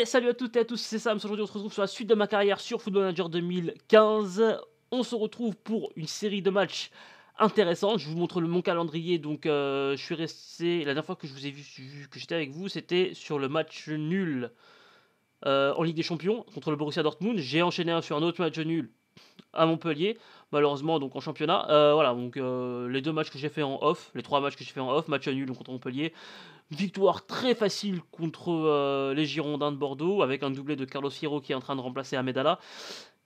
Et salut à toutes et à tous, c'est Sam. Aujourd'hui, on se retrouve sur la suite de ma carrière sur Football Manager 2015. On se retrouve pour une série de matchs intéressants. Je vous montre le, mon calendrier. Donc, euh, je suis resté. La dernière fois que je vous ai vu, que j'étais avec vous, c'était sur le match nul euh, en Ligue des Champions contre le Borussia Dortmund. J'ai enchaîné sur un autre match nul à Montpellier, malheureusement donc en championnat. Euh, voilà, donc les deux matchs que j'ai fait en off, les trois matchs que j'ai fait en off, match nul contre Montpellier, Victoire très facile contre euh, les Girondins de Bordeaux avec un doublé de Carlos Fierro qui est en train de remplacer Amedala.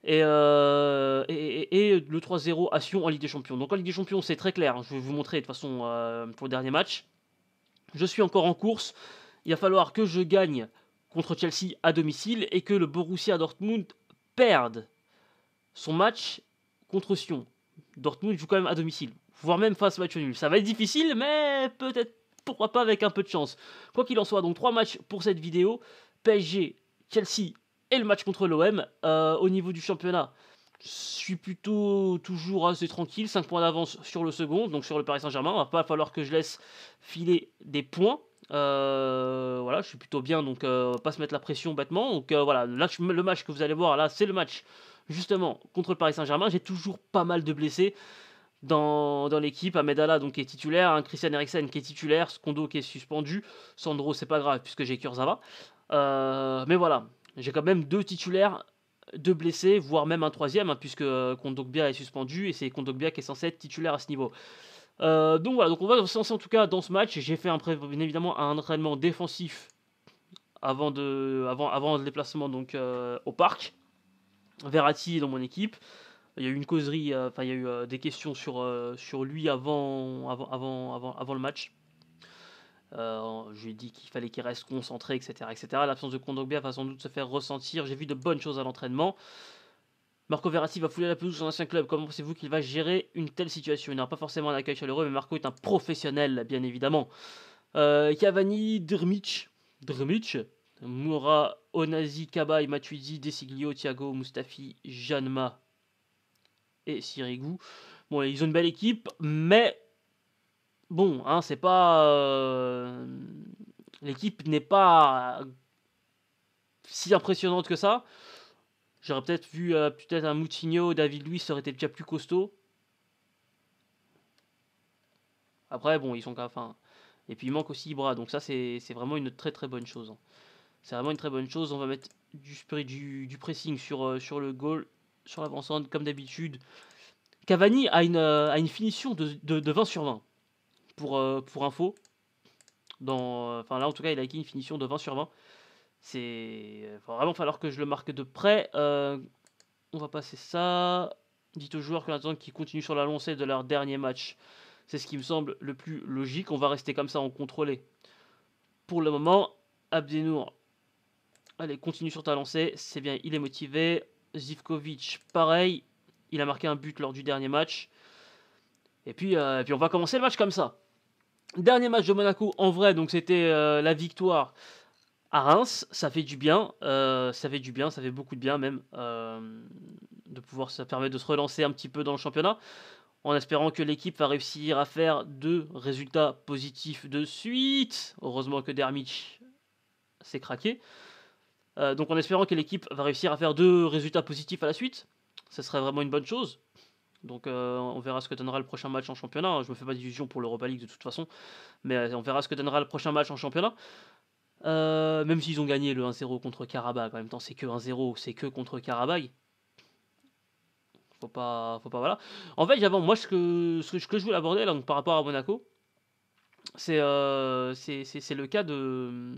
Euh, et, et, le 3-0 à Sion en Ligue des Champions. Donc en Ligue des Champions, c'est très clair. Hein, je vais vous montrer de toute façon euh, pour le dernier match. Je suis encore en course. Il va falloir que je gagne contre Chelsea à domicile et que le Borussia Dortmund perde son match contre Sion. Dortmund joue quand même à domicile, voire même face match nul. Ça va être difficile, mais peut-être pourquoi pas avec un peu de chance. Quoi qu'il en soit, donc trois matchs pour cette vidéo. PSG, Chelsea et le match contre l'OM. Euh, au niveau du championnat, je suis plutôt toujours assez tranquille. 5 points d'avance sur le second, donc sur le Paris Saint-Germain. Il va pas falloir que je laisse filer des points. Euh, voilà, je suis plutôt bien, donc euh, pas se mettre la pression bêtement. Donc voilà, là, le match que vous allez voir, là, c'est le match justement contre le Paris Saint-Germain. J'ai toujours pas mal de blessés dans, dans l'équipe. Amedala donc, qui est titulaire, hein. Christian Eriksen qui est titulaire, Skondo qui est suspendu, Sandro c'est pas grave puisque j'ai Kurzawa. Euh, mais voilà, j'ai quand même deux titulaires, deux blessés, voire même un troisième hein, puisque euh, Kondogbia est suspendu et c'est Kondogbia qui est censé être titulaire à ce niveau. Euh, donc voilà, donc on va lancer en tout cas dans ce match. J'ai fait un, bien évidemment un entraînement défensif avant, de, avant, avant le déplacement donc, au parc. Verratti dans mon équipe. Il y a eu une causerie, euh, enfin il y a eu euh, des questions sur, euh, sur lui avant, avant, avant, avant, le match. je lui ai dit qu'il fallait qu'il reste concentré, etc. etc. L'absence de Kondogbia va sans doute se faire ressentir. J'ai vu de bonnes choses à l'entraînement. Marco Verratti va fouler la pelouse dans un ancien club. Comment pensez-vous qu'il va gérer une telle situation Il n'aura pas forcément un accueil chaleureux, mais Marco est un professionnel, bien évidemment. Yavani Cavani, Drmic, Drmic, Moura, Onazi, Kaba, Matuidi, Desiglio, Thiago, Mustafi, Janma, et Sirigu. Bon, ils ont une belle équipe, mais bon, hein, c'est pas. Euh, l'équipe n'est pas si impressionnante que ça. J'aurais peut-être vu euh, peut-être un Moutinho, David Luiz aurait été déjà plus costaud. Après, bon, ils sont qu'à fin Et puis il manque aussi Ibra, donc ça c'est vraiment une très très bonne chose. Hein. C'est vraiment une très bonne chose. On va mettre du, spirit du pressing sur, euh, sur le goal sur l'avancée, comme d'habitude. Cavani a une, euh, a une finition de, 20 sur 20, pour, euh, pour info. Dans, euh, enfin là, en tout cas, il a une finition de 20 sur 20. C'est vraiment falloir que je le marque de près. on va passer ça. Dites aux joueurs que qui continue sur la lancée de leur dernier match. C'est ce qui me semble le plus logique. On va rester comme ça en contrôlé. Pour le moment, Abdenour, allez, continue sur ta lancée. C'est bien, il est motivé. Zivkovic, pareil, il a marqué un but lors du dernier match. Et puis, euh, puis on va commencer le match comme ça. Dernier match de Monaco en vrai, donc c'était euh, la victoire à Reims. Ça fait du bien, euh, ça fait du bien, ça fait beaucoup de bien même de pouvoir ça permet de se relancer un petit peu dans le championnat en espérant que l'équipe va réussir à faire deux résultats positifs de suite. Heureusement que Dermich s'est craqué. Euh, donc en espérant que l'équipe va réussir à faire deux résultats positifs à la suite, ce serait vraiment une bonne chose. Donc euh, on verra ce que donnera le prochain match en championnat. Je me fais pas d'illusion pour l'Europa League de toute façon, mais euh, on verra ce que donnera le prochain match en championnat. même s'ils ont gagné le 1-0 contre Karabakh, en même temps c'est que 1-0, c'est que contre Karabakh. Faut pas, faut pas voilà. En fait, moi ce que je voulais aborder donc, par rapport à Monaco, c'est c'est le cas de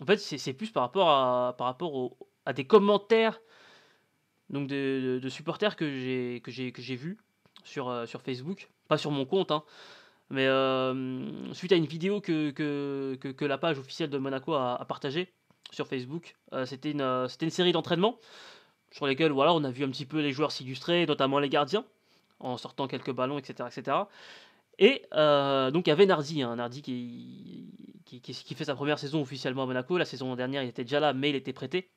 en fait, c'est plus par rapport à, par rapport à des commentaires donc de, supporters que j'ai que j'ai vu sur euh, sur Facebook, pas sur mon compte, hein, mais euh, suite à une vidéo que que, la page officielle de Monaco a, partagée sur Facebook. Euh, c'était une c'était une série d'entraînements sur lesquels voilà on a vu un petit peu les joueurs s'illustrer, notamment les gardiens en sortant quelques ballons, etc., etc. Et euh, donc il y avait Nardi, hein, Nardi qui, qui, qui, fait sa première saison officiellement à Monaco. La saison dernière, il était déjà là, mais il était prêté.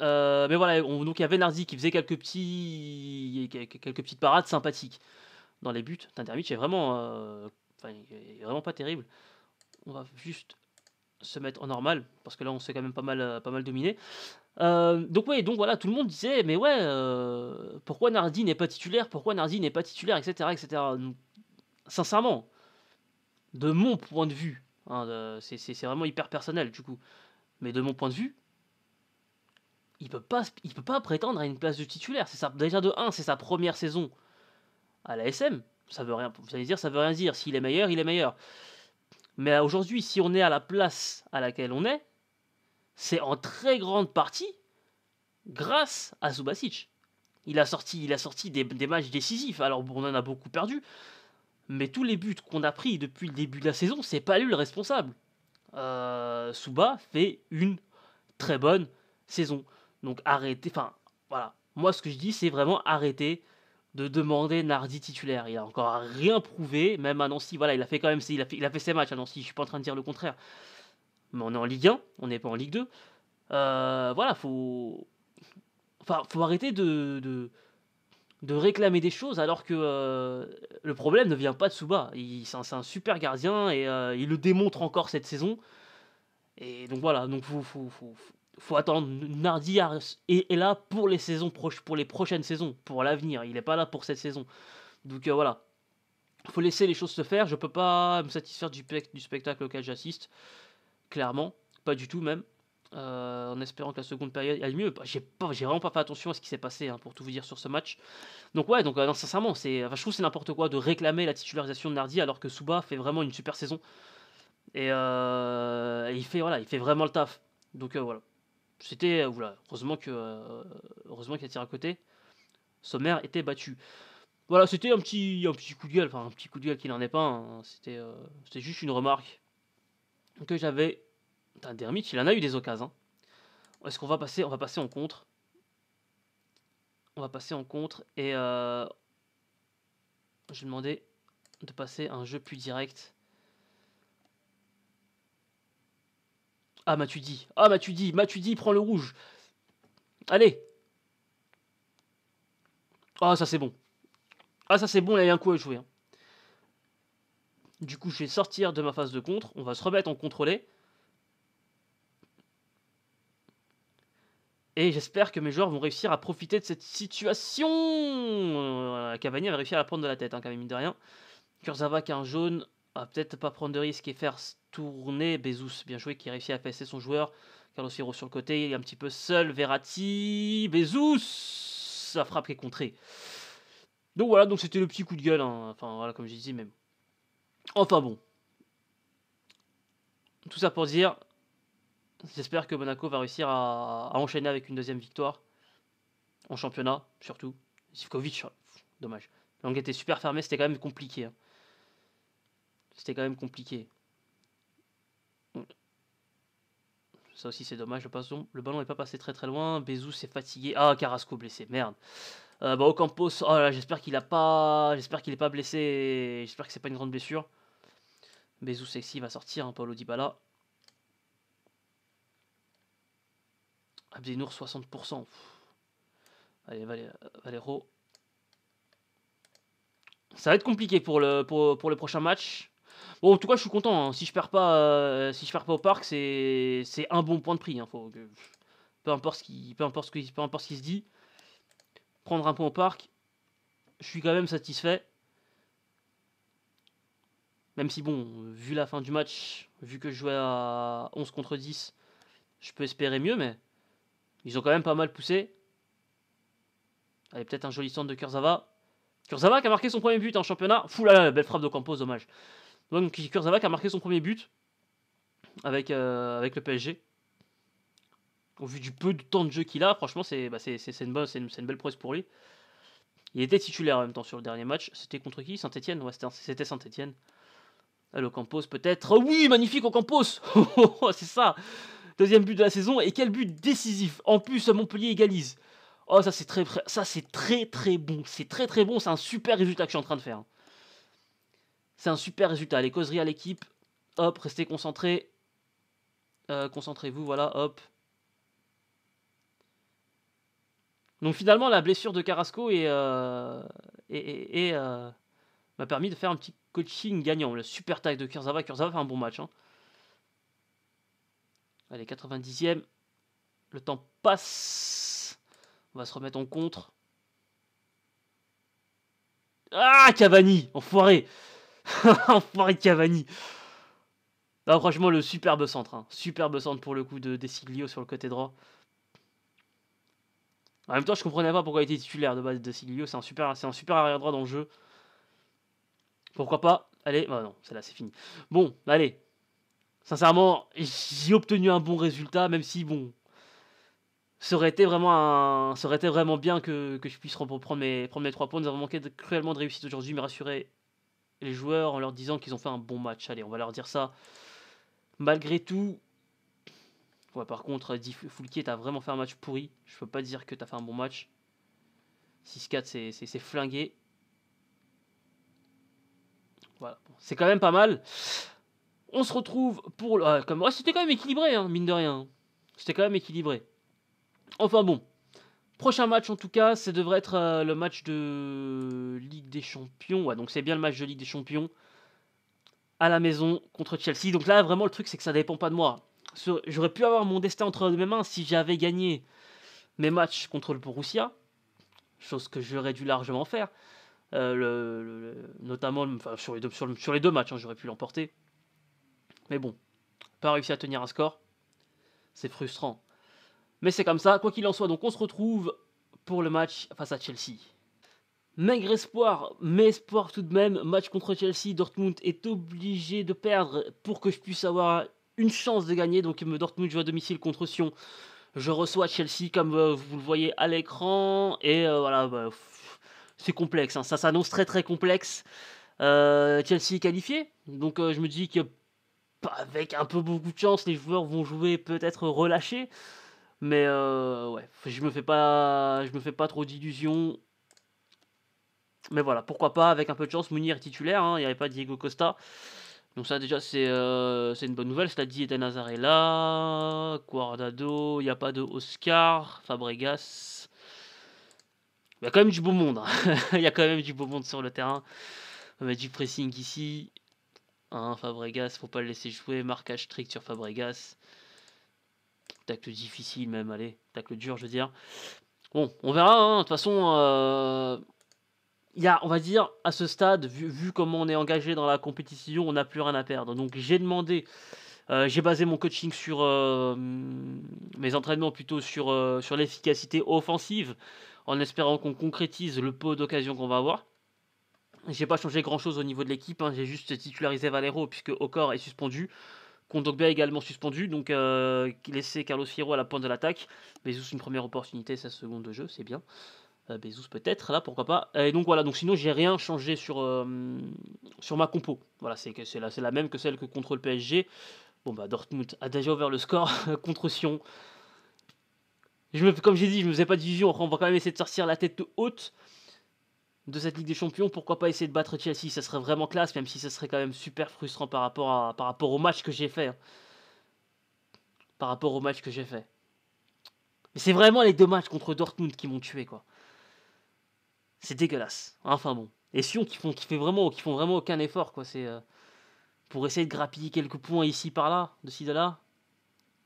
Euh, mais voilà, donc il y avait Nardi qui faisait quelques, petits, quelques petites parades sympathiques dans les buts. Intermitch est vraiment, euh, vraiment pas terrible. On va juste se mettre en normal parce que là on s'est quand même pas mal, pas mal dominé. donc ouais, donc voilà, tout le monde disait mais ouais, pourquoi Nardi n'est pas titulaire, pourquoi Nardi n'est pas titulaire, etc., etc sincèrement, de mon point de vue, hein, c'est vraiment hyper personnel du coup, mais de mon point de vue, il peut pas, il peut pas prétendre à une place de titulaire. C'est déjà de 1, c'est sa première saison à la SM. Ça veut rien, dire, ça veut rien dire. S'il est meilleur, il est meilleur. Mais aujourd'hui, si on est à la place à laquelle on est, c'est en très grande partie grâce à Zubasic. Il a sorti, il a sorti des, des matchs décisifs. Alors on en a beaucoup perdu, mais tous les buts qu'on a pris depuis le début de la saison, c'est pas lui le responsable. Euh, Souba fait une très bonne saison. Donc arrêtez, enfin voilà. Moi ce que je dis c'est vraiment arrêter de demander Nardi titulaire. Il a encore rien prouvé, même à Nancy. Voilà, il a fait quand même, il a fait, il a fait ses matchs à Nancy. Je suis pas en train de dire le contraire. Mais on est en Ligue 1, on n'est pas en Ligue 2. Euh, voilà, faut, enfin, faut arrêter de, de, de réclamer des choses alors que euh, le problème ne vient pas de Il C'est un, super gardien et euh, il le démontre encore cette saison. Et donc voilà, donc faut, faut, faut, attendre. Nardi est, là pour les saisons proches, pour les prochaines saisons, pour l'avenir. Il n'est pas là pour cette saison. Donc voilà, euh, voilà, faut laisser les choses se faire. Je peux pas me satisfaire du spectacle auquel j'assiste, clairement, pas du tout même. Euh, en espérant que la seconde période aille mieux. J'ai vraiment pas fait attention à ce qui s'est passé hein, pour tout vous dire sur ce match. Donc ouais, donc euh, sincèrement, je trouve c'est n'importe quoi de réclamer la titularisation de Nardi alors que Souba fait vraiment une super saison et, euh, il fait voilà, il fait vraiment le taf. Donc voilà, c'était voilà, heureusement que heureusement qu'il a tiré à côté. Sommer était battu voilà, c'était un petit, un petit coup de gueule, enfin un petit coup de gueule qu'il en est pas, hein. c'était juste une remarque que j'avais Putain, il en a eu des occasions. Est-ce qu'on va passer On va passer en contre. On va passer en contre et euh, je vais demander de passer un jeu plus direct. Ah tu dit ah tu dit prends le rouge. Allez. Ah ça c'est bon. Ah ça c'est bon, il y a un coup à jouer. Hein. Du coup je vais sortir de ma phase de contre. On va se remettre en contrôlé. Et j'espère que mes joueurs vont réussir à profiter de cette situation. Euh, Cavani va réussir à prendre de la tête, hein, quand même, mine de rien. Kurzawa, qu'un jaune, va peut-être pas prendre de risque et faire tourner Bezos. Bien joué, qui réussit à passer son joueur. Carlos Hiro sur le côté, il est un petit peu seul. Verratti, Bezos ça frappe et est contrée. Donc voilà, donc c'était le petit coup de gueule. Hein. Enfin voilà, comme je dit, même. Enfin bon. Tout ça pour dire, J'espère que Monaco va réussir à, enchaîner avec une deuxième victoire en championnat, surtout. Zivkovic, oh, dommage. L'angle était super fermé, c'était quand même compliqué. Hein. C'était quand même compliqué. Ça aussi c'est dommage, le, ballon n'est pas passé très très loin. Bezou s'est fatigué. Ah, Carrasco blessé, merde. Euh, bah, Ocampos, oh j'espère qu'il a pas. J'espère qu'il n'est pas blessé. J'espère que c'est pas une grande blessure. Bezou sexy va sortir, hein, Paulo Abdinour 60%. Allez, Valero. Ça va être compliqué pour le, pour le prochain match. Bon, en tout cas, je suis content. Hein. Si je perds pas, euh, si je perds pas au parc, c'est un bon point de prix. Hein. peu importe ce qui, peu importe ce importe ce qui se dit, prendre un point au parc, je suis quand même satisfait. Même si bon, vu la fin du match, vu que je jouais à 11 contre 10, je peux espérer mieux, mais ils ont quand même pas mal poussé. Allez, peut-être un joli centre de Kurzawa. Kurzawa qui a marqué son premier but en championnat. Fou là, là belle frappe de Campos, dommage. Donc Kurzawa qui a marqué son premier but avec, euh, avec le PSG. Au vu du peu de temps de jeu qu'il a, franchement, c'est bah, une, une belle prouesse pour lui. Il était titulaire en même temps sur le dernier match. C'était contre qui Saint-Etienne Ouais, c'était Saint-Etienne. Le Campos peut-être. Oui, magnifique au Campos C'est ça Deuxième but de la saison. Et quel but décisif. En plus, Montpellier égalise. Oh, ça c'est très, ça c'est très très bon. C'est très très bon. C'est un super résultat que je suis en train de faire. C'est un super résultat. Les causeries à l'équipe. Hop, restez concentrés. Euh, concentrez-vous, voilà, hop. Donc finalement, la blessure de Carrasco et euh, euh, m'a permis de faire un petit coaching gagnant. Le super tag de Kurzava. Kurzava fait un bon match. Hein. Allez, 90e. Le temps passe. On va se remettre en contre. Ah, Cavani Enfoiré Enfoiré de Cavani Bah franchement, le superbe centre. Hein. Superbe centre pour le coup de Desiglio sur le côté droit. En même temps, je comprenais pas pourquoi il était titulaire de base de Desiglio. C'est un super, c'est un super arrière droit dans le jeu. Pourquoi pas Allez, bah non, celle-là c'est fini. Bon, allez, Sincèrement, j'ai obtenu un bon résultat, même si, bon, ça aurait été vraiment, vraiment bien que, je puisse reprendre mes, prendre mes 3 points. Nous avons manqué cruellement de réussite aujourd'hui, mais rassurer les joueurs en leur disant qu'ils ont fait un bon match. Allez, on va leur dire ça. Malgré tout, par contre, euh, Foulquier, t'as vraiment fait un match pourri. Je peux pas dire que t'as fait un bon match. 6-4, c'est flingué. Voilà. C'est quand même pas mal. On se retrouve pour. Ah, comme, ouais, ah, c'était quand même équilibré, hein, mine de rien. C'était quand même équilibré. Enfin bon. Prochain match en tout cas, ça devrait être euh, le match de Ligue des Champions. Ouais, donc c'est bien le match de Ligue des Champions à la maison contre Chelsea. Donc là, vraiment, le truc, c'est que ça dépend pas de moi. J'aurais pu avoir mon destin entre mes mains si j'avais gagné mes matchs contre le Borussia, chose que j'aurais dû largement faire. notamment sur, les deux, matchs, hein, j'aurais pu l'emporter. Mais bon, pas réussi à tenir un score. C'est frustrant. Mais c'est comme ça, quoi qu'il en soit, donc on se retrouve pour le match face à Chelsea. Maigre espoir, mais espoir tout de même, match contre Chelsea, Dortmund est obligé de perdre pour que je puisse avoir une chance de gagner. Donc Dortmund joue à domicile contre Sion. Je reçois Chelsea comme euh, vous le voyez à l'écran. Et euh, voilà, bah, c'est complexe. Hein. Ça s'annonce très très complexe. Euh, Chelsea est qualifié. Donc je me dis que avec un peu beaucoup de chance, les joueurs vont jouer peut-être relâchés. Mais euh, ouais, je me fais pas, je me fais pas trop d'illusions. Mais voilà, pourquoi pas avec un peu de chance, Mounir est titulaire. Hein, il n'y avait pas Diego Costa. Donc ça déjà c'est euh, une bonne nouvelle. Stadio et Nazar est là. Guardado, il n'y a pas de Oscar, Fabregas. Il y a quand même du beau monde. Hein. il y a quand même du beau monde sur le terrain. On mettre du pressing ici il hein, Fabregas, faut pas le laisser jouer. Marquage strict sur Fabregas. Tacle difficile même, allez. Tacle dur, je veux dire. Bon, on verra. Hein. De toute façon, euh, y a, on va dire, à ce stade, vu, comment on est engagé dans la compétition, on n'a plus rien à perdre. Donc j'ai demandé, euh, j'ai basé mon coaching sur euh, mes entraînements plutôt sur, sur l'efficacité offensive, en espérant qu'on concrétise le peu d'occasion qu'on va avoir. J'ai pas changé grand chose au niveau de l'équipe, hein. j'ai juste titularisé Valero puisque Ocor est suspendu. Kondogbia également suspendu, donc euh, laisser Carlos Fierro à la pointe de l'attaque. Bezos une première opportunité, sa seconde de jeu, c'est bien. Euh, Bezos peut-être, là pourquoi pas. Et donc voilà, donc sinon j'ai rien changé sur, euh, sur ma compo. Voilà, c'est la, la même que celle que contre le PSG. Bon bah Dortmund a déjà ouvert le score contre Sion. Je me, comme j'ai dit, je me faisais pas de vision On va quand même essayer de sortir la tête haute de cette Ligue des Champions. Pourquoi pas essayer de battre Chelsea Ça serait vraiment classe, même si ça serait quand même super frustrant par rapport, à, par rapport au match que j'ai fait. Hein. Par rapport au match que j'ai fait. Mais c'est vraiment les deux matchs contre Dortmund qui m'ont tué, quoi. C'est dégueulasse. Enfin bon. Et Sion qui font, qui fait vraiment, qui font vraiment aucun effort, quoi. C'est euh, pour essayer de grappiller quelques points ici par là, de ci de là.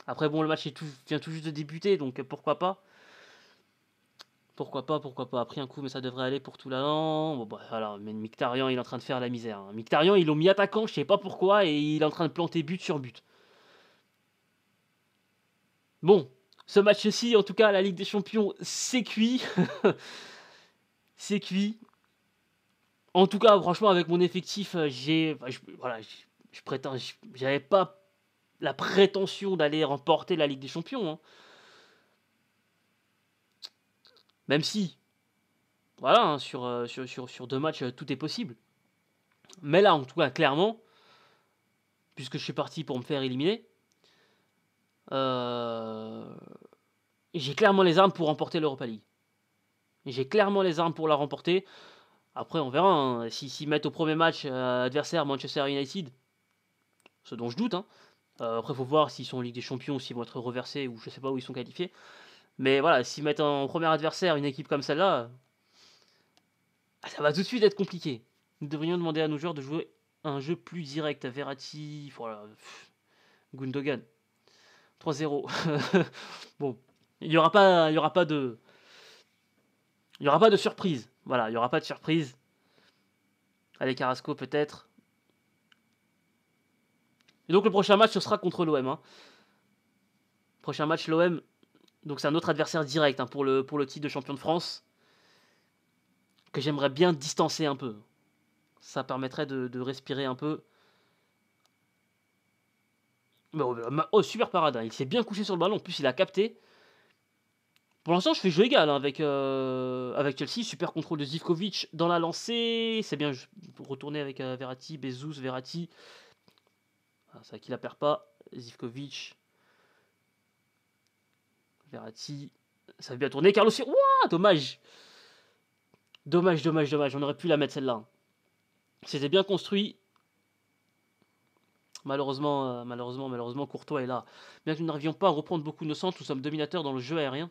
Après bon, le match est tout, vient tout juste de débuter, donc pourquoi pas. Pourquoi pas, pourquoi pas. Après un coup, mais ça devrait aller pour tout l'an. Bon, bah, alors, mais Mictarian, il est en train de faire la misère. Hein. ils l'ont mis attaquant, je sais pas pourquoi, et il est en train de planter but sur but. Bon, ce match-ci, en tout cas, la Ligue des Champions, c'est cuit. c'est cuit. En tout cas, franchement, avec mon effectif, euh, j'ai, je, voilà, prétends, j'avais pas la prétention d'aller remporter la Ligue des Champions. Hein. Même si, voilà, hein, euh, sur, sur, deux matchs, euh, tout est possible. Mais là, en tout cas, clairement, puisque je suis parti pour me faire éliminer, euh, j'ai clairement les armes pour remporter l'Europa League. J'ai clairement les armes pour la remporter. Après, on verra. Hein. S'ils si, mettent au premier match adversaire Manchester United, ce dont je doute, hein. après, il faut voir s'ils sont en Ligue des Champions, s'ils vont être reversés ou je sais pas où ils sont qualifiés. Mais voilà, s'ils mettent en premier adversaire une équipe comme celle-là, ah, ça va tout de suite être compliqué. Nous devrions demander à nos joueurs de jouer un jeu plus direct à Verratti, voilà, Gundogan. 3-0. bon, il n'y aura pas, il y aura pas de, il y aura pas de surprise. Voilà, il y aura pas de surprise. Allez Carrasco peut-être. Et donc le prochain match ce sera contre l'OM. Hein. Prochain match l'OM donc c'est un autre adversaire direct hein, pour, le, pour le titre de champion de France que j'aimerais bien distancer un peu. Ça permettrait de, respirer un peu. Euh, oh, super parade, hein. il s'est bien couché sur le ballon, en plus il a capté. Pour l'instant, je fais jeu égal hein, euh, avec, Chelsea. Super contrôle de Zivkovic dans la lancée. C'est bien retourner avec Verati, euh, Verratti, Bezos, Verratti. Ah, c'est vrai qu'il la perd pas. Zivkovic, Verratti, ça a bien tourné. Carlos, ouah, dommage. Dommage, dommage, dommage. On aurait pu la mettre celle-là. C'était bien construit. Malheureusement, euh, malheureusement, malheureusement, Courtois est là. Bien que nous n'arrivions pas à reprendre beaucoup de nos centres, nous sommes dominateurs dans le jeu aérien.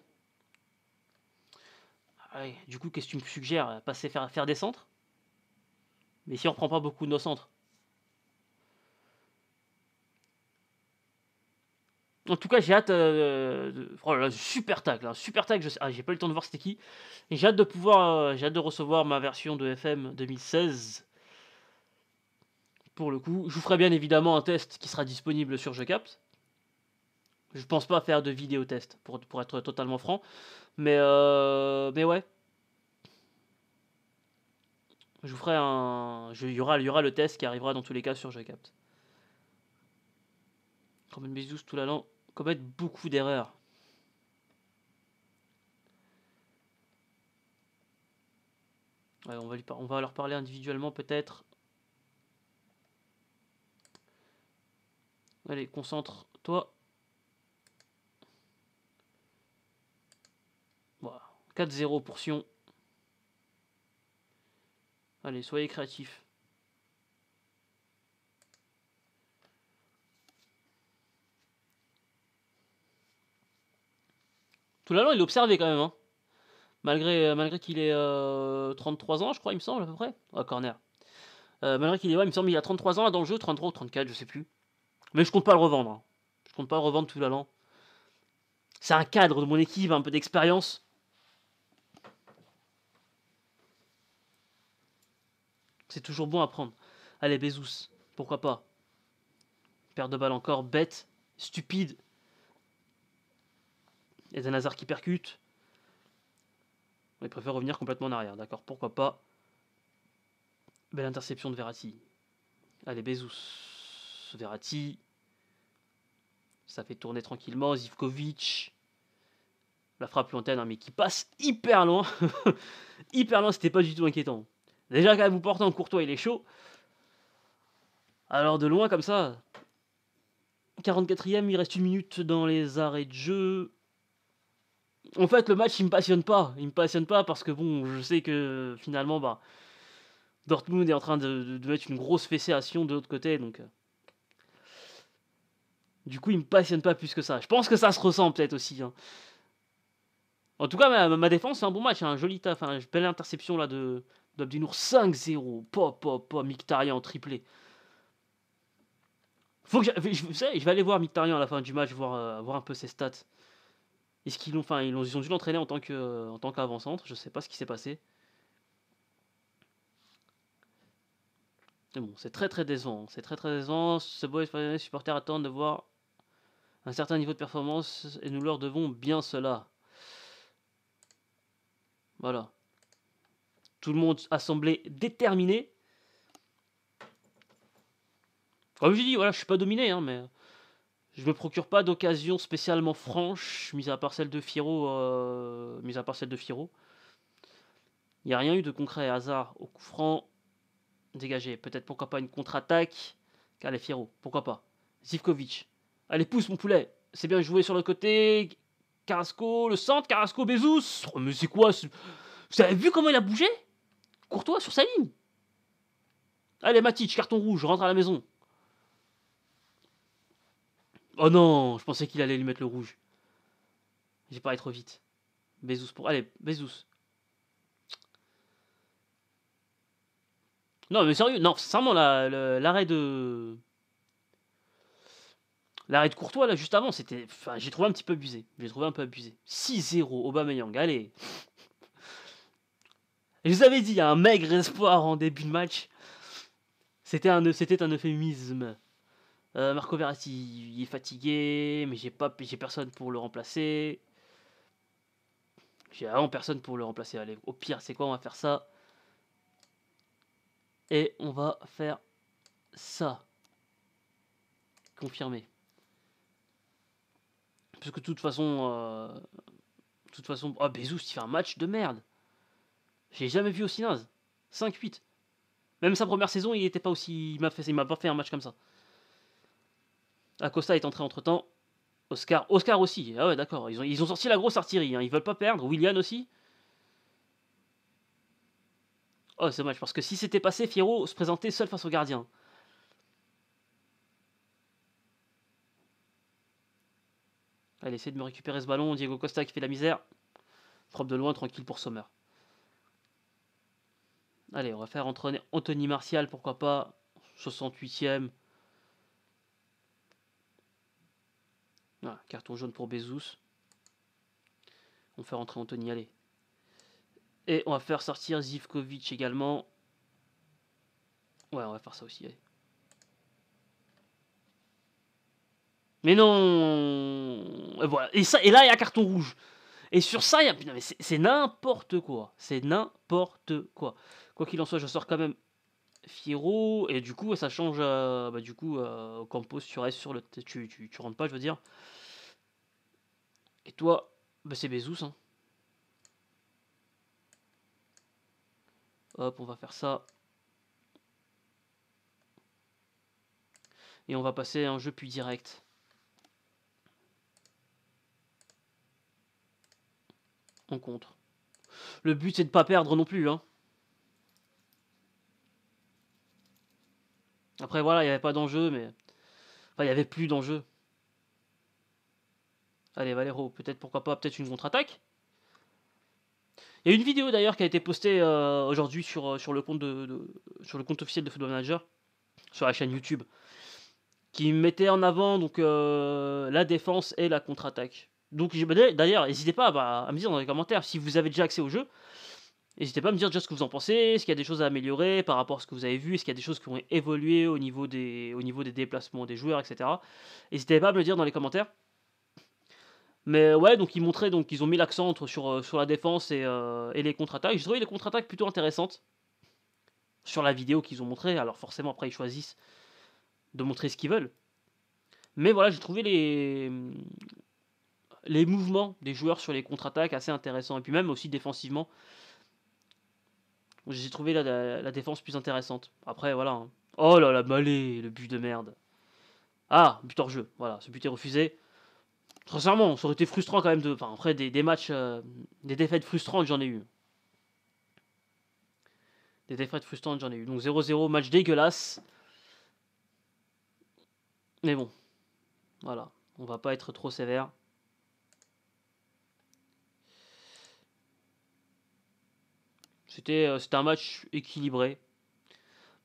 Ah du coup, qu'est-ce que tu me suggères Passer faire, faire des centres Mais si on ne reprend pas beaucoup de nos centres, En tout cas, j'ai hâte. Euh, de... Oh là là, super tag, là, super tag. Ah, j'ai pas eu le temps de voir c'était qui. Et j'ai hâte de pouvoir, euh, j'ai hâte de recevoir ma version de FM 2016. Pour le coup, je vous ferai bien évidemment un test qui sera disponible sur capte. Je pense pas faire de vidéo test, pour, être totalement franc. Mais, euh, mais ouais. Je vous ferai un. Il y aura, y aura le test qui arrivera dans tous les cas sur capte. Comme une bisous tout la commettre beaucoup d'erreurs. on, va lui on va leur parler individuellement peut-être. Allez, concentre-toi. 4-0 pour Sion. Allez, soyez créatifs. Tout l'allant, il l'observait observé quand même. Hein. Malgré, euh, malgré qu'il ait 33 euh, ans, je crois, il me semble, à peu près. Oh, corner. Euh, malgré qu'il ait, il me semble, il a 33 ans dans le jeu, 33 ou 34, je sais plus. Mais je compte pas le revendre. Je hein. Je compte pas le revendre tout l'allant. C'est un cadre de mon équipe, un peu d'expérience. C'est toujours bon à prendre. Allez, Bezos, pourquoi pas Paire de balles encore, bête, stupide, un hasard qui percute. On préfère revenir complètement en arrière, d'accord Pourquoi pas Belle interception de Verratti. Allez, Bezos. Verratti. Ça fait tourner tranquillement. Zivkovic. La frappe lointaine, hein, mais qui passe hyper loin. hyper loin, c'était pas du tout inquiétant. Déjà, quand vous porte en courtois, il est chaud. Alors, de loin, comme ça. 44ème, il reste une minute dans les arrêts de jeu en fait, le match, il me passionne pas. Il me passionne pas parce que, bon, je sais que finalement, bah, Dortmund est en train de, mettre une grosse Sion de l'autre côté. Donc, euh, du coup, il me passionne pas plus que ça. Je pense que ça se ressent peut-être aussi. Hein. En tout cas, ma, défense, c'est un bon match. Hein. Un joli taf. Hein. Une belle interception là de d'Abdinour 5-0. Pop, pop, pop. en triplé. Faut que je, vous je vais aller voir Mictarian à la fin du match, voir, euh, voir un peu ses stats ils, ont, dû l'entraîner en tant que, en tant qu'avant-centre Je ne sais pas ce qui s'est passé. bon, c'est très très décevant. C'est très très décevant. Ce boy les supporters attendent de voir un certain niveau de performance et nous leur devons bien cela. Voilà. Tout le monde a semblé déterminé. Comme je dis, voilà, je ne suis pas dominé, hein, mais je me procure pas d'occasion spécialement franche, mis à part celle de Firo. Euh, mis à part de Firo. Il n'y a rien eu de concret. Hasard au coup franc dégagé. Peut-être pourquoi pas une contre-attaque. Allez, Firo, pourquoi pas. Zivkovic. Allez, pousse mon poulet. C'est bien joué sur le côté. Carrasco, le centre. Carrasco, Bezos. Oh, mais c'est quoi ce... Vous avez vu comment il a bougé Courtois sur sa ligne. Allez, Matic, carton rouge, rentre à la maison. Oh non, je pensais qu'il allait lui mettre le rouge. J'ai parlé trop vite. Bezos pour. Allez, Bezos. Non, mais sérieux, non, sincèrement, l'arrêt de. L'arrêt de Courtois, là, juste avant, c'était. Enfin, j'ai trouvé un petit peu abusé. J'ai trouvé un peu abusé. 6-0, Aubameyang, allez. Je vous avais dit, il y a un maigre espoir en début de match. C'était un, un euphémisme. Euh, Marco Verratti, il est fatigué, mais j'ai pas, j'ai personne pour le remplacer. J'ai vraiment personne pour le remplacer. Allez, au pire, c'est quoi On va faire ça. Et on va faire ça. Confirmé. Parce que de toute façon... Euh, de toute façon... Ah, oh, Bezos, il fait un match de merde. J'ai jamais vu aussi naze. 5-8. Même sa première saison, il était pas aussi... Il m'a Il m'a pas fait un match comme ça. Acosta est entré entre temps. Oscar, Oscar aussi. Ah ouais, d'accord. Ils ont, sorti la grosse artillerie. Ils hein. Ils veulent pas perdre. William aussi. Oh, c'est dommage. Parce que si c'était passé, Fierro se présentait seul face au gardien. Allez, essaye de me récupérer ce ballon. Diego Costa qui fait la misère. Frappe de loin, tranquille pour Sommer. Allez, on va faire Anthony Martial, pourquoi pas. 68e. Ah, carton jaune pour Bezos. On fait rentrer Anthony, allez. Et on va faire sortir Zivkovic également. Ouais, on va faire ça aussi, Mais non et voilà. et, ça, et là, il y a un carton rouge. Et sur ça, il y a... c'est n'importe quoi. C'est n'importe quoi. Quoi qu'il en soit, je sors quand même Fierro et du coup, ça change euh, bah, du coup, euh, Campos, tu restes sur le. Tu, tu, rentres pas, je veux dire. Et toi, bah, c'est Bezos. Hein. Hop, on va faire ça. Et on va passer à un jeu puis direct. En contre. Le but c'est de pas perdre non plus. Hein. Après, voilà, il n'y avait pas d'enjeu, mais. Enfin, il n'y avait plus d'enjeu. Allez, Valero, peut-être pourquoi pas, peut-être une contre-attaque. Il y a une vidéo d'ailleurs qui a été postée euh, aujourd'hui sur, euh, sur, le compte de, sur le compte officiel de Football Manager, sur la chaîne YouTube, qui mettait en avant donc, euh, la défense et la contre-attaque. Donc d'ailleurs, n'hésitez pas bah, à me dire dans les commentaires si vous avez déjà accès au jeu. N'hésitez pas à me dire ce que vous en pensez, est-ce qu'il y a des choses à améliorer par rapport à ce que vous avez vu, est-ce qu'il y a des choses qui ont évolué au niveau des, au niveau des déplacements des joueurs, etc. N'hésitez pas à me le dire dans les commentaires. Mais ouais, donc ils montraient, donc ils ont mis l'accent sur, euh, sur la défense et, euh, et les contre-attaques. J'ai trouvé les contre-attaques plutôt intéressantes sur la vidéo qu'ils ont montrée. Alors forcément, après, ils choisissent de montrer ce qu'ils veulent. Mais voilà, j'ai trouvé les, les mouvements des joueurs sur les contre-attaques assez intéressants. Et puis même aussi défensivement, j'ai trouvé la, défense plus intéressante. Après, voilà. Hein. Oh là là, malé, le but de merde. Ah, but hors jeu. Voilà, ce but est refusé. Sincèrement, ça aurait été frustrant quand même. De, enfin, après, des, matchs, euh, des défaites frustrantes, j'en ai eu. Des défaites frustrantes, j'en ai eu. Donc 0-0, match dégueulasse. Mais bon, voilà. On va pas être trop sévère. Euh, c'était un match équilibré.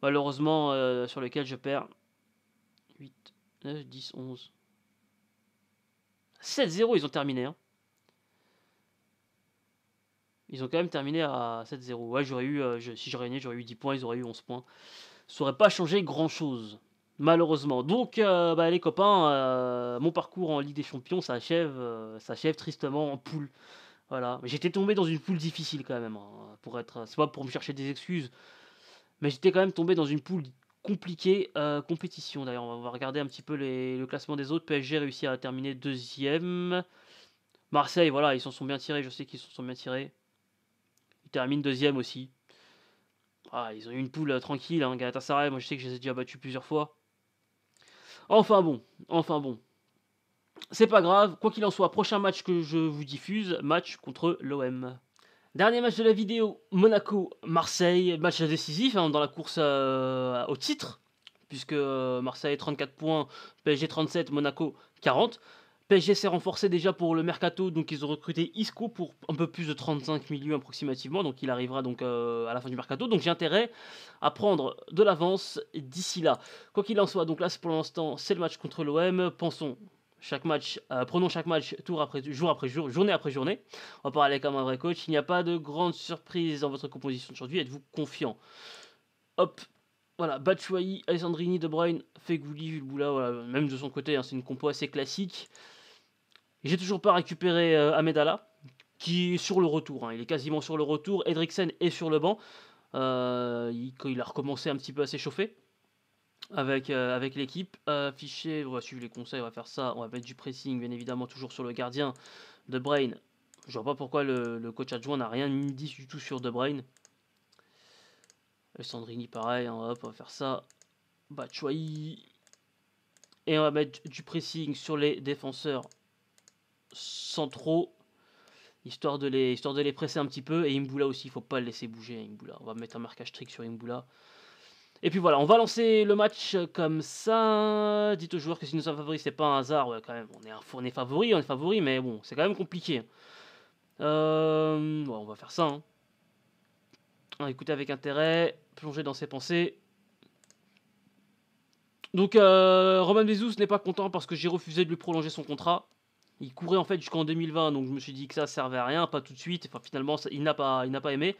Malheureusement, euh, sur lequel je perds 8, 9, 10, 11. 7-0, ils ont terminé. Hein. Ils ont quand même terminé à 7-0. Ouais, j'aurais eu, euh, si j'aurais gagné, j'aurais eu 10 points, ils auraient eu 11 points. Ça n'aurait pas changé grand-chose, malheureusement. Donc, bah, les copains, mon parcours en Ligue des Champions s'achève tristement en poule. Voilà. J'étais tombé dans une poule difficile quand même. Hein, pour être, c'est pas pour me chercher des excuses, mais j'étais quand même tombé dans une poule compliquée euh, compétition. D'ailleurs, on va regarder un petit peu le classement des autres. PSG réussit réussi à terminer deuxième. Marseille, voilà, ils s'en sont bien tirés. Je sais qu'ils s'en sont bien tirés. Ils terminent deuxième aussi. Ah, ils ont eu une poule euh, tranquille. Hein, Galatasaray, moi je sais que je les ai déjà battus plusieurs fois. Enfin bon, enfin bon c'est pas grave, quoi qu'il en soit, prochain match que je vous diffuse, match contre l'OM. Dernier match de la vidéo, Monaco-Marseille, match décisif hein, dans la course euh, au titre, puisque euh, Marseille 34 points, PSG 37, Monaco 40. PSG s'est renforcé déjà pour le mercato, donc ils ont recruté Isco pour un peu plus de 35 millions approximativement, donc il arrivera donc euh, à la fin du mercato. Donc j'ai intérêt à prendre de l'avance d'ici là. Quoi qu'il en soit, donc là pour l'instant c'est le match contre l'OM. Pensons chaque match, euh, prenons chaque match tour après, jour après jour, journée après journée. On va parler comme un vrai coach. Il n'y a pas de grande surprise dans votre composition aujourd'hui. Êtes-vous confiant Hop, voilà, Batshuayi, Alessandrini, De Bruyne, Fegouli, Vulboula, voilà, même de son côté, hein, c'est une compo assez classique. J'ai toujours pas récupéré euh, qui est sur le retour, hein. il est quasiment sur le retour. Edriksen est sur le banc, euh, il, a recommencé un petit peu à s'échauffer avec, euh, avec l'équipe. affichée, on va suivre les conseils, on va faire ça. On va mettre du pressing, bien évidemment, toujours sur le gardien de Brain. Je vois pas pourquoi le, coach adjoint n'a rien dit du tout sur De Brain. Le Sandrini, pareil, hein, on va faire ça. Batshuayi. Et on va mettre du pressing sur les défenseurs centraux histoire de les, histoire de les presser un petit peu. Et Imboula aussi, il faut pas le laisser bouger. Imboula. On va mettre un marquage trick sur Imboula. Et puis voilà, on va lancer le match comme ça. Dites aux joueurs que si nous sommes favoris, c'est pas un hasard. quand même, on est, un, on favori, on est favori, mais bon, c'est quand même compliqué. Euh, on va faire ça. Hein. Ah, écoutez avec intérêt, plonger dans ses pensées. Donc, euh, Roman Bezos n'est pas content parce que j'ai refusé de lui prolonger son contrat. Il courait en fait jusqu'en 2020, donc je me suis dit que ça servait à rien, pas tout de suite. Enfin, finalement, il n'a pas, il n'a pas aimé.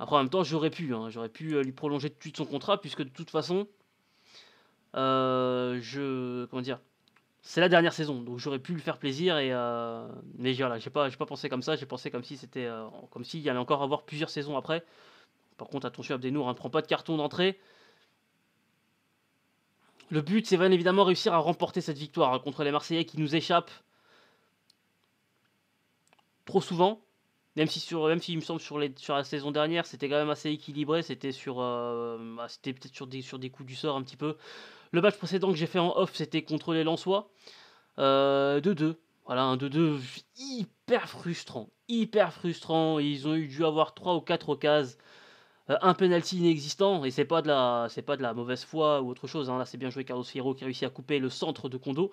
Après, en même temps, j'aurais pu, hein. j'aurais pu euh, lui prolonger tout de suite son contrat, puisque de toute façon, euh, je, comment dire, c'est la dernière saison, donc j'aurais pu lui faire plaisir. Et euh, mais voilà, j'ai pas, pas pensé comme ça. J'ai pensé comme si c'était, euh, comme s'il y allait encore avoir plusieurs saisons après. Par contre, attention Abdenour, hein, ne prend pas de carton d'entrée. Le but, c'est bien évidemment réussir à remporter cette victoire hein, contre les Marseillais qui nous échappent trop souvent même si sur même si il me semble sur les sur la saison dernière c'était quand même assez équilibré c'était sur euh, bah, c'était peut-être sur des sur des coups du sort un petit peu le match précédent que j'ai fait en off c'était contre les Lensois 2-2 euh, voilà un 2-2 hyper frustrant hyper frustrant ils ont eu dû avoir 3 ou 4 occasions euh, un penalty inexistant et c'est pas de la c'est pas de la mauvaise foi ou autre chose hein. là c'est bien joué Carlos Fierro qui a réussi à couper le centre de Kondo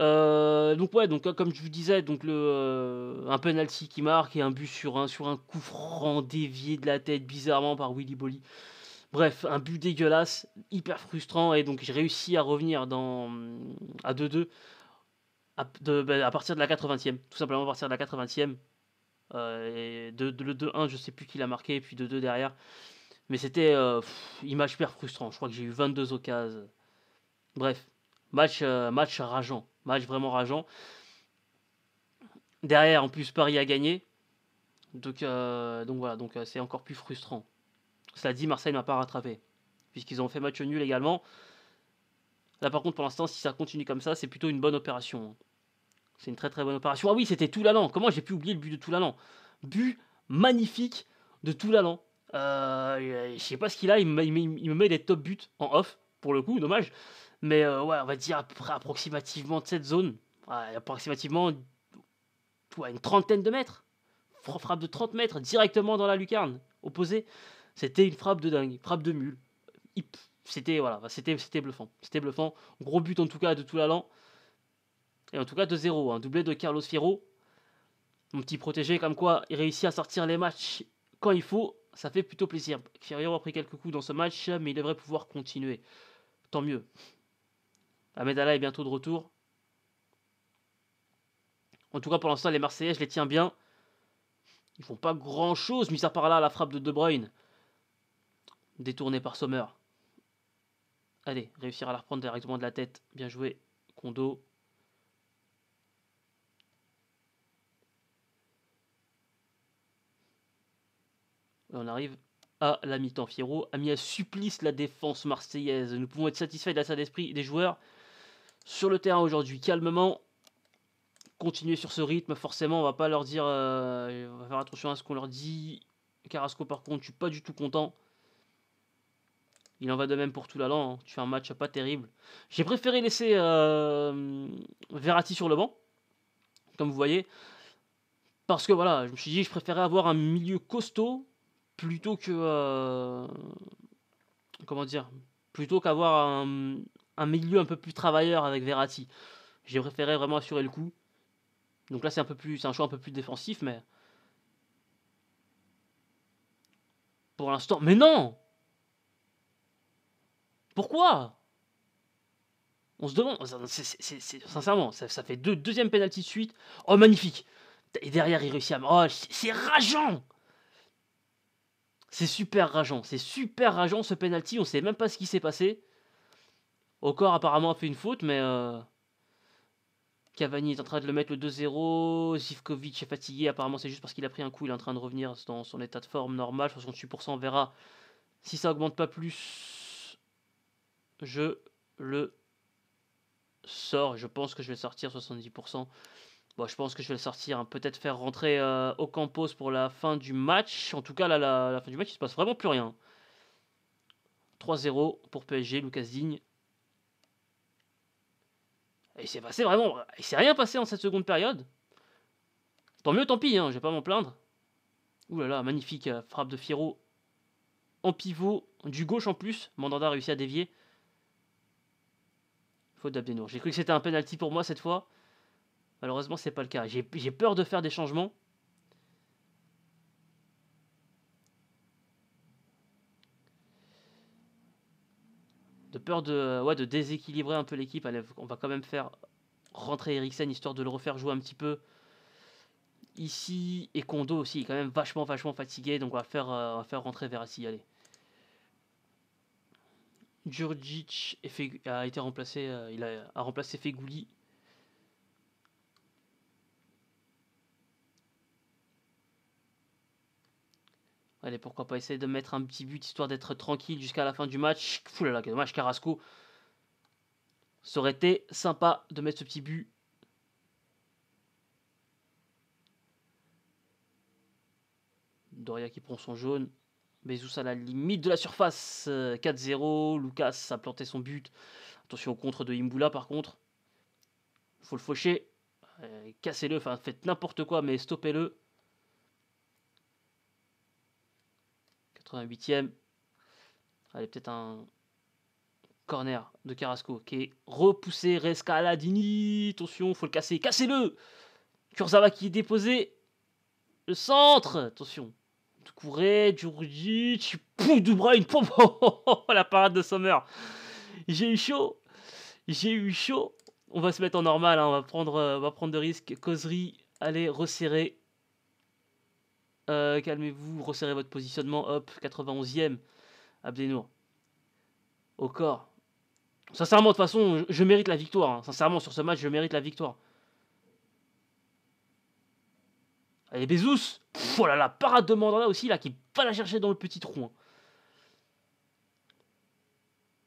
euh, donc ouais, donc comme je vous disais, donc le euh, un penalty qui marque et un but sur un sur un coup franc dévié de la tête bizarrement par Willy Bolly. Bref, un but dégueulasse, hyper frustrant et donc j'ai réussi à revenir dans à 2-2 ben, à, partir de la 80e, tout simplement à partir de la 80e. Euh, et de, le 2-1, je sais plus qui l'a marqué et puis 2-2 derrière. Mais c'était image hyper frustrant. Je crois que j'ai eu 22 occasions. Bref, match match rageant Match vraiment rageant. Derrière, en plus, Paris a gagné. Donc, euh, donc voilà, donc euh, c'est encore plus frustrant. Cela dit, Marseille n'a pas rattrapé, puisqu'ils ont fait match nul également. Là, par contre, pour l'instant, si ça continue comme ça, c'est plutôt une bonne opération. C'est une très très bonne opération. Ah oui, c'était Toulalan. Comment j'ai pu oublier le but de Toulalan But magnifique de Toulalan. Euh, je sais pas ce qu'il a, il me, il me met des top buts en off, pour le coup, dommage. Mais euh, ouais, on va dire approximativement de cette zone, approximativement une trentaine de mètres. Frappe de 30 mètres directement dans la lucarne, opposée. C'était une frappe de dingue, frappe de mule. C'était voilà, c'était bluffant. C'était bluffant. Gros but en tout cas de tout l'allant. Et en tout cas de zéro, un hein, doublé de Carlos Fierro. Mon petit protégé, comme quoi il réussit à sortir les matchs quand il faut, ça fait plutôt plaisir. Fierro a pris quelques coups dans ce match, mais il devrait pouvoir continuer. Tant mieux. Ahmed Allah est bientôt de retour. En tout cas, pour l'instant, les Marseillais, je les tiens bien. Ils font pas grand chose, mis à part là la frappe de De Bruyne. Détournée par Sommer. Allez, réussir à la reprendre directement de la tête. Bien joué, Kondo. on arrive à la mi-temps. Fierro a mis à supplice la défense marseillaise. Nous pouvons être satisfaits de la salle d'esprit des joueurs sur le terrain aujourd'hui, calmement, continuer sur ce rythme. Forcément, on va pas leur dire, euh, on va faire attention à ce qu'on leur dit. Carrasco, par contre, je suis pas du tout content. Il en va de même pour tout l'allant. Hein. Tu fais un match pas terrible. J'ai préféré laisser euh, Verratti sur le banc, comme vous voyez, parce que voilà, je me suis dit, je préférais avoir un milieu costaud plutôt que euh, comment dire, plutôt qu'avoir un, un milieu un peu plus travailleur avec Verratti. J'ai préféré vraiment assurer le coup. Donc là, c'est un peu plus, c'est un choix un peu plus défensif, mais pour l'instant, mais non. Pourquoi On se demande. c'est sincèrement, ça, fait deux deuxième penalty de suite. Oh magnifique Et derrière, il réussit à. Oh, c'est rageant. C'est super rageant, c'est super rageant ce penalty. On sait même pas ce qui s'est passé. Encore apparemment a fait une faute, mais euh, Cavani est en train de le mettre le 2-0. Zivkovic est fatigué, apparemment c'est juste parce qu'il a pris un coup, il est en train de revenir dans son état de forme normal, 68%, on verra. Si ça augmente pas plus, je le sors. Je pense que je vais sortir 70%. Bon, je pense que je vais le sortir. Hein. Peut-être faire rentrer euh, Ocampos pour la fin du match. En tout cas, là, la, fin du match, il se passe vraiment plus rien. 3-0 pour PSG, Lucas Digne. Et il s'est passé vraiment. Il s'est rien passé en cette seconde période. Tant mieux, tant pis, hein, je vais pas m'en plaindre. Ouh là là, magnifique euh, frappe de Firo en pivot, du gauche en plus. Mandanda a réussi à dévier. Faute d'Abdenour. J'ai cru que c'était un penalty pour moi cette fois. Malheureusement, c'est pas le cas. J'ai peur de faire des changements. de peur de, de déséquilibrer un peu l'équipe. On va quand même faire rentrer Eriksen histoire de le refaire jouer un petit peu ici. Et Kondo aussi, il est quand même vachement, vachement fatigué. Donc on va faire, euh, faire rentrer Verratti. Allez. Djurjic a été remplacé, euh, il a, a remplacé Fegouli Allez, pourquoi pas essayer de mettre un petit but histoire d'être tranquille jusqu'à la fin du match. là, quel dommage, Carrasco. Ça aurait été sympa de mettre ce petit but. Doria qui prend son jaune. Bezous à la limite de la surface. 4-0. Euh, Lucas a planté son but. Attention au contre de Imboula par contre. Faut le faucher. Euh, cassez-le. Enfin, faites n'importe quoi, mais stoppez-le. 88e. Allez, peut-être un corner de Carrasco qui est repoussé. Rescaladini, attention, faut le casser. Cassez-le Kurzawa qui est déposé. Le centre, attention. courait Djurjic, pouf, Dubrain, oh, oh, oh, la parade de Sommer. J'ai eu chaud. J'ai eu chaud. On va se mettre en normal, hein. on, va prendre, euh, on va prendre de risques. Causerie, allez, resserrer. Euh, calmez-vous, resserrez votre positionnement. Hop, 91e. Abdenour. Au corps. Sincèrement, de toute façon, je, mérite la victoire. Hein. Sincèrement, sur ce match, je mérite la victoire. Allez, Bézous voilà, oh la parade de Mandanda aussi, là, qui va la chercher dans le petit trou. Hein.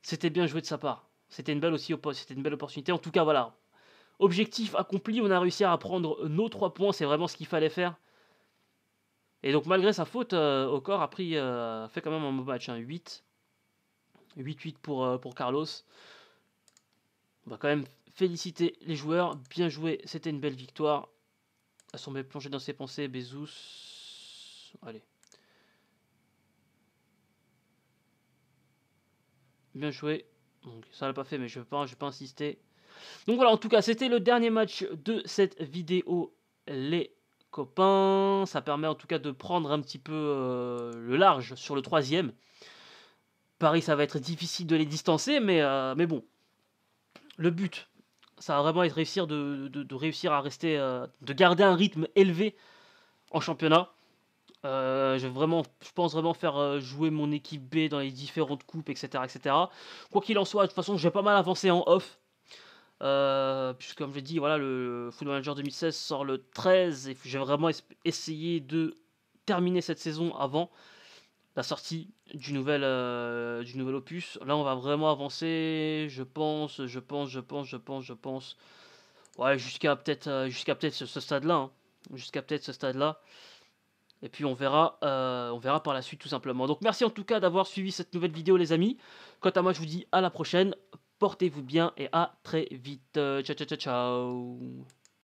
C'était bien joué de sa part. C'était une belle aussi c'était une belle opportunité. En tout cas, voilà. Objectif accompli, on a réussi à prendre nos trois points, c'est vraiment ce qu'il fallait faire. Et donc, malgré sa faute, euh, corps a pris, euh, fait quand même un bon match, hein, 8. 8-8 euh, pour, Carlos. On va quand même féliciter les joueurs. Bien joué, c'était une belle victoire. Elles sont plongées dans ses pensées. Bezos. Allez. Bien joué. Donc, ça l'a pas fait, mais je ne pas, vais pas insister. Donc voilà, en tout cas, c'était le dernier match de cette vidéo. Les copains. Ça permet en tout cas de prendre un petit peu euh, le large sur le troisième. Paris, ça va être difficile de les distancer, mais, euh, mais bon. Le but, ça va vraiment être réussir de, réussir à rester, euh, de garder un rythme élevé en championnat. je, vraiment, je pense vraiment faire jouer mon équipe B dans les différentes coupes, etc. etc. Quoi qu'il en soit, de toute façon, j'ai pas mal avancé en off. Euh, puisque comme je l'ai dit, voilà, le Football Manager 2016 sort le 13 et j'ai vraiment essayé de terminer cette saison avant la sortie du nouvel, euh, du nouvel opus. Là, on va vraiment avancer, je pense, je pense, je pense, je pense, je pense. Ouais, jusqu'à peut-être euh, jusqu'à peut-être ce, stade-là. Hein. Jusqu'à peut-être ce stade-là. Et puis on verra, on verra par la suite tout simplement. Donc merci en tout cas d'avoir suivi cette nouvelle vidéo les amis. Quant à moi je vous dis à la prochaine. Portez-vous bien et à très vite. Euh, ciao, ciao, ciao, ciao.